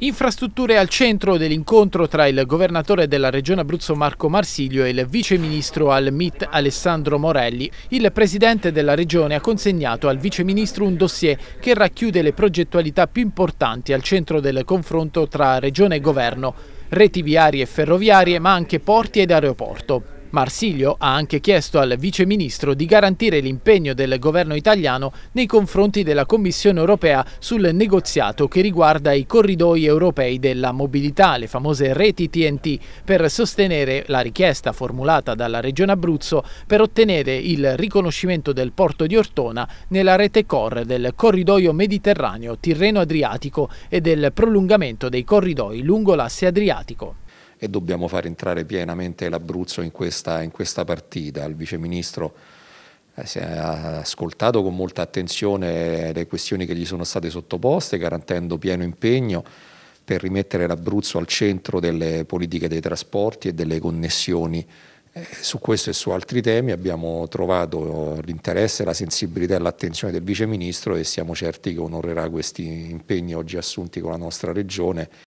Infrastrutture al centro dell'incontro tra il governatore della regione Abruzzo Marco Marsiglio e il viceministro al MIT Alessandro Morelli. Il presidente della regione ha consegnato al viceministro un dossier che racchiude le progettualità più importanti al centro del confronto tra regione e governo, reti viarie e ferroviarie ma anche porti ed aeroporto. Marsilio ha anche chiesto al Vice Ministro di garantire l'impegno del governo italiano nei confronti della Commissione europea sul negoziato che riguarda i corridoi europei della mobilità, le famose reti TNT, per sostenere la richiesta formulata dalla Regione Abruzzo per ottenere il riconoscimento del porto di Ortona nella rete core del corridoio mediterraneo Tirreno-Adriatico e del prolungamento dei corridoi lungo l'asse Adriatico e dobbiamo far entrare pienamente l'Abruzzo in questa, in questa partita. Il Vice Ministro eh, si è ascoltato con molta attenzione le questioni che gli sono state sottoposte, garantendo pieno impegno per rimettere l'Abruzzo al centro delle politiche dei trasporti e delle connessioni. Eh, su questo e su altri temi abbiamo trovato eh, l'interesse, la sensibilità e l'attenzione del Vice Ministro e siamo certi che onorerà questi impegni oggi assunti con la nostra Regione